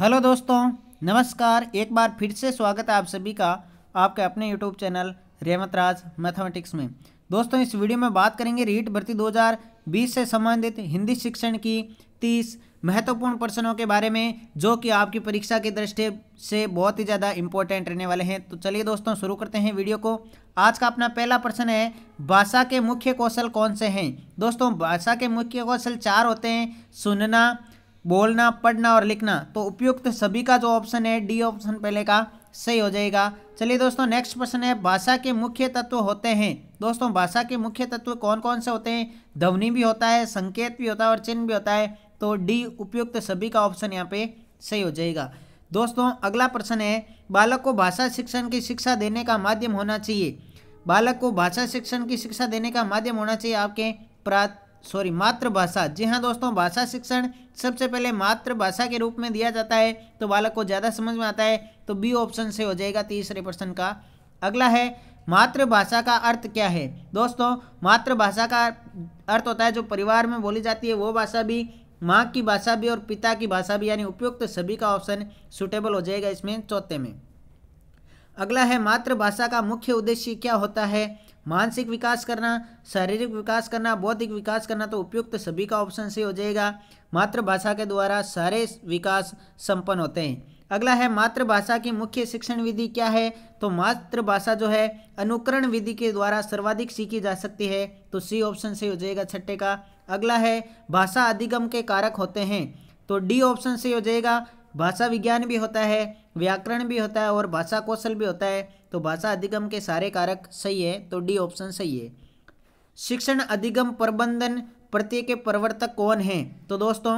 hello दोस्तों नमस्कार एक बार फिर से स्वागत है आप सभी का आपके अपने YouTube channel Remat Raj mathematics में दोस्तों इस वीडियो में बात करेंगे रीट भर्ती 2020 से संबंधित हिंदी शिक्षण की 30 महत्वपूर्ण प्रश्नों के बारे में जो कि आपकी परीक्षा की दृष्टि से बहुत ही ज़्यादा इंपॉर्टेंट रहने वाले हैं तो चलिए दोस्तों शुरू करते हैं वीडियो को आज का अपना पहला प्रश्न है भाषा के मुख्य कौशल कौन से हैं दोस्तों भाषा के मुख्य कौशल चार होते हैं सुनना बोलना पढ़ना और लिखना तो उपयुक्त सभी का जो ऑप्शन है डी ऑप्शन पहले का सही हो जाएगा चलिए दोस्तों नेक्स्ट प्रश्न है भाषा के मुख्य तत्व होते हैं दोस्तों भाषा के मुख्य तत्व कौन कौन से होते हैं ध्वनि भी होता है संकेत भी होता है और चिन्ह भी होता है तो डी उपयुक्त सभी का ऑप्शन यहाँ पे सही हो जाएगा दोस्तों अगला प्रश्न है बालक को भाषा शिक्षण की शिक्षा देने का माध्यम होना चाहिए बालक को भाषा शिक्षण की शिक्षा देने का माध्यम होना चाहिए आपके सॉरी मातृभाषा जी हाँ दोस्तों भाषा शिक्षण सबसे पहले मातृभाषा के रूप में दिया जाता है तो बालक को ज़्यादा समझ में आता है तो बी ऑप्शन से हो जाएगा तीसरे प्रश्न का अगला है मातृभाषा का अर्थ क्या है दोस्तों मातृभाषा का अर्थ होता है जो परिवार में बोली जाती है वो भाषा भी माँ की भाषा भी और पिता की भाषा भी यानी उपयुक्त तो सभी का ऑप्शन सुटेबल हो जाएगा इसमें चौथे में अगला है मातृभाषा का मुख्य उद्देश्य क्या होता है मानसिक विकास करना शारीरिक विकास करना बौद्धिक विकास करना तो उपयुक्त सभी का ऑप्शन से हो जाएगा मातृभाषा के द्वारा सारे विकास संपन्न होते हैं अगला है मातृभाषा की मुख्य शिक्षण विधि क्या है तो मातृभाषा जो है अनुकरण विधि के द्वारा सर्वाधिक सीखी जा सकती है तो सी ऑप्शन से हो जाएगा छठे का अगला है भाषा अधिगम के कारक होते हैं तो डी ऑप्शन से हो जाएगा भाषा विज्ञान भी होता है व्याकरण भी होता है और भाषा कौशल भी होता है तो भाषा अधिगम के सारे कारक सही है तो डी ऑप्शन सही है शिक्षण अधिगम प्रबंधन प्रत्यय के प्रवर्तक कौन है तो दोस्तों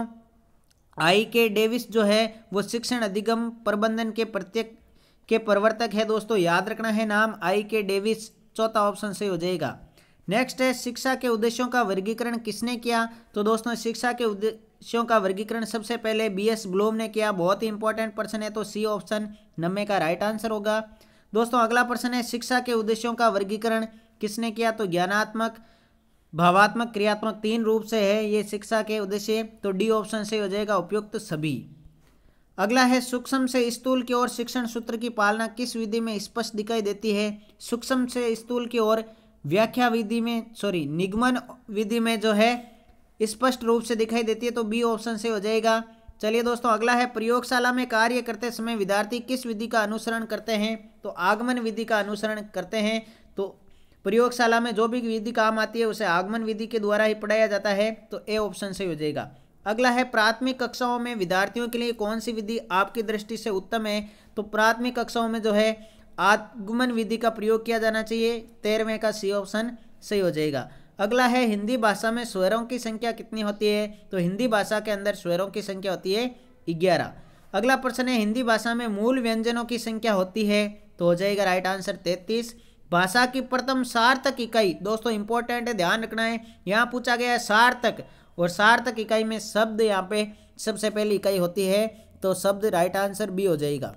आई के डेविस जो है वो शिक्षण अधिगम प्रबंधन के प्रत्येक के प्रवर्तक है दोस्तों याद रखना है नाम आई के डेविस चौथा ऑप्शन सही हो जाएगा नेक्स्ट है शिक्षा के उद्देश्यों का वर्गीकरण किसने किया तो दोस्तों शिक्षा के उद्देश्य पक्षियों का वर्गीकरण सबसे पहले बी एस ब्लोम ने किया बहुत ही इंपॉर्टेंट प्रश्न है तो सी ऑप्शन नब्बे का राइट आंसर होगा दोस्तों अगला प्रश्न है शिक्षा के उद्देश्यों का वर्गीकरण किसने किया तो ज्ञानात्मक भावात्मक क्रियात्मक तीन रूप से है ये शिक्षा के उद्देश्य तो डी ऑप्शन से हो जाएगा उपयुक्त सभी अगला है सूक्ष्म से स्थूल की ओर शिक्षण सूत्र की पालना किस विधि में स्पष्ट दिखाई देती है सूक्ष्म से स्थूल की ओर व्याख्या विधि में सॉरी निगमन विधि में जो है स्पष्ट रूप से दिखाई देती है तो बी ऑप्शन से हो जाएगा चलिए दोस्तों अगला है प्रयोगशाला में कार्य करते समय विद्यार्थी किस विधि का अनुसरण करते हैं तो आगमन विधि का अनुसरण करते हैं तो प्रयोगशाला में जो भी विधि काम आती है उसे आगमन विधि के द्वारा ही पढ़ाया जाता है तो ए ऑप्शन से हो जाएगा अगला है प्राथमिक कक्षाओं में विद्यार्थियों के लिए कौन सी विधि आपकी दृष्टि से उत्तम है तो प्राथमिक कक्षाओं में जो है आगमन विधि का प्रयोग किया जाना चाहिए तेरहवें का सी ऑप्शन सही हो जाएगा अगला है हिंदी भाषा में स्वरों की संख्या कितनी होती है तो हिंदी भाषा के अंदर स्वरों की संख्या होती है ग्यारह अगला प्रश्न है हिंदी भाषा में मूल व्यंजनों की संख्या होती है तो हो जाएगा राइट आंसर तैतीस भाषा की प्रथम सार्थक इकाई दोस्तों इंपॉर्टेंट है ध्यान रखना है यहाँ पूछा गया है सार्थक और सार्थक इकाई में शब्द यहाँ पे सबसे पहली इकाई होती है तो शब्द राइट आंसर बी हो जाएगा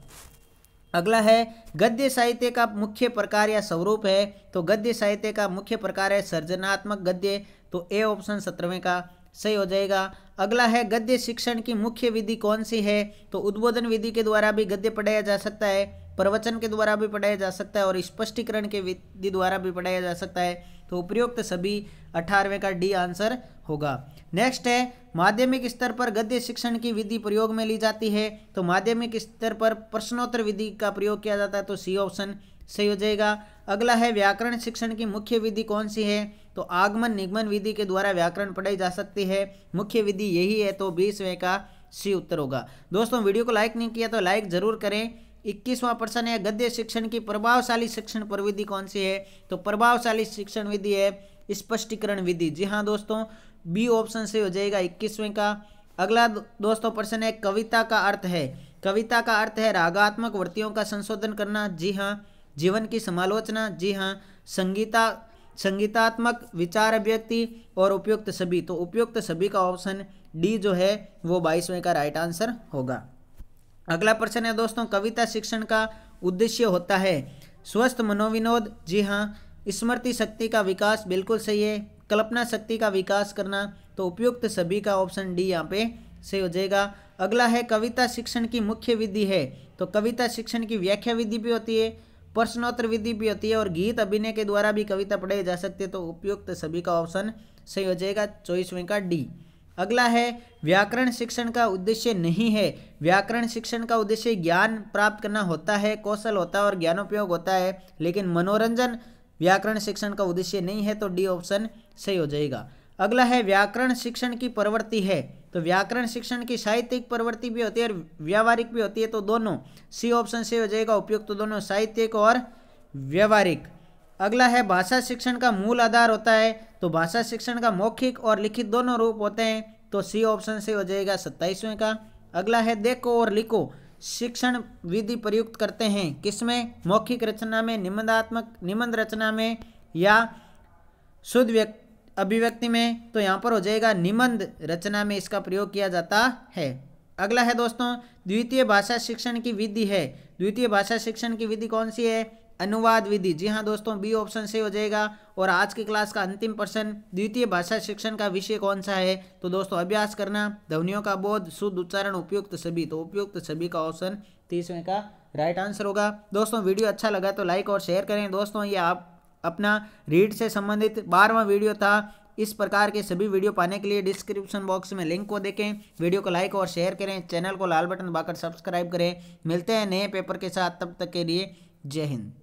अगला है गद्य साहित्य का मुख्य प्रकार या स्वरूप है तो गद्य साहित्य का मुख्य प्रकार है सर्जनात्मक गद्य तो ए ऑप्शन सत्रहवें का सही हो जाएगा अगला है गद्य शिक्षण की मुख्य विधि कौन सी है तो उद्बोधन विधि के द्वारा भी गद्य पढ़ाया जा सकता है प्रवचन के द्वारा भी पढ़ाया जा सकता है और स्पष्टीकरण के विधि द्वारा भी पढ़ाया जा सकता है तो उपयुक्त सभी अठारहवें का डी आंसर होगा नेक्स्ट है माध्यमिक स्तर पर गद्य शिक्षण की विधि प्रयोग में ली जाती है तो माध्यमिक स्तर पर प्रश्नोत्तर विधि का प्रयोग किया जाता है तो सी ऑप्शन सही हो जाएगा अगला है व्याकरण शिक्षण की मुख्य विधि कौन सी है तो आगमन निगमन विधि के द्वारा व्याकरण पढ़ाई जा सकती है मुख्य विधि यही है तो बीसवें का सी उत्तर होगा दोस्तों वीडियो को लाइक नहीं किया तो लाइक ज़रूर करें इक्कीसवां प्रश्न है गद्य शिक्षण की प्रभावशाली शिक्षण प्रविधि कौन सी है तो प्रभावशाली शिक्षण विधि है स्पष्टीकरण विधि जी हाँ दोस्तों बी ऑप्शन से हो जाएगा इक्कीसवें का अगला दोस्तों प्रश्न है कविता का अर्थ है कविता का अर्थ है रागात्मक वृत्तियों का संशोधन करना जी हाँ जीवन की समालोचना जी हाँ संगीता संगीतात्मक विचार अभिव्यक्ति और उपयुक्त सभी तो उपयुक्त सभी का ऑप्शन डी जो है वो बाईसवें का राइट आंसर होगा अगला प्रश्न है दोस्तों कविता शिक्षण का उद्देश्य होता है स्वस्थ मनोविनोद जी हाँ स्मृति शक्ति का विकास बिल्कुल सही है कल्पना शक्ति का विकास करना तो उपयुक्त सभी का ऑप्शन डी यहाँ पे सही हो जाएगा अगला है कविता शिक्षण की मुख्य विधि है तो कविता शिक्षण की व्याख्या विधि भी होती है प्रश्नोत्तर विधि भी होती है और गीत अभिनय के द्वारा भी कविता पढ़ाई जा सकती है तो उपयुक्त सभी का ऑप्शन सही हो जाएगा चौबीसवें का डी अगला है व्याकरण शिक्षण का उद्देश्य नहीं है व्याकरण शिक्षण का उद्देश्य ज्ञान प्राप्त करना होता है कौशल होता है और ज्ञानोपयोग होता है लेकिन मनोरंजन व्याकरण शिक्षण का उद्देश्य नहीं है तो डी ऑप्शन सही हो जाएगा अगला है व्याकरण शिक्षण की प्रवृत्ति है तो व्याकरण शिक्षण की साहित्यिक प्रवृत्ति भी होती है और व्यावहारिक भी होती है तो दोनों सी ऑप्शन सही हो जाएगा उपयुक्त तो दोनों साहित्यिक और व्यावहारिक अगला है भाषा शिक्षण का मूल आधार होता है तो भाषा शिक्षण का मौखिक और लिखित दोनों रूप होते हैं तो सी ऑप्शन से हो जाएगा सत्ताईसवें का अगला है देखो और लिखो शिक्षण विधि प्रयुक्त करते हैं किसमें मौखिक रचना में निबंधात्मक निबंध रचना में या शुद्ध अभिव्यक्ति में तो यहाँ पर हो जाएगा निबंध रचना में इसका प्रयोग किया जाता है अगला है दोस्तों द्वितीय भाषा शिक्षण की विधि है द्वितीय भाषा शिक्षण की विधि कौन सी है अनुवाद विधि जी हाँ दोस्तों बी ऑप्शन से हो जाएगा और आज की क्लास का अंतिम प्रश्न द्वितीय भाषा शिक्षण का विषय कौन सा है तो दोस्तों अभ्यास करना ध्वनियों का बोध शुद्ध उच्चारण उपयुक्त सभी तो उपयुक्त सभी का ऑप्शन तीसवें का राइट आंसर होगा दोस्तों वीडियो अच्छा लगा तो लाइक और शेयर करें दोस्तों ये आप अपना रीड से संबंधित बारहवा वीडियो था इस प्रकार के सभी वीडियो पाने के लिए डिस्क्रिप्शन बॉक्स में लिंक को देखें वीडियो को लाइक और शेयर करें चैनल को लाल बटन दबाकर सब्सक्राइब करें मिलते हैं नए पेपर के साथ तब तक के लिए जय हिंद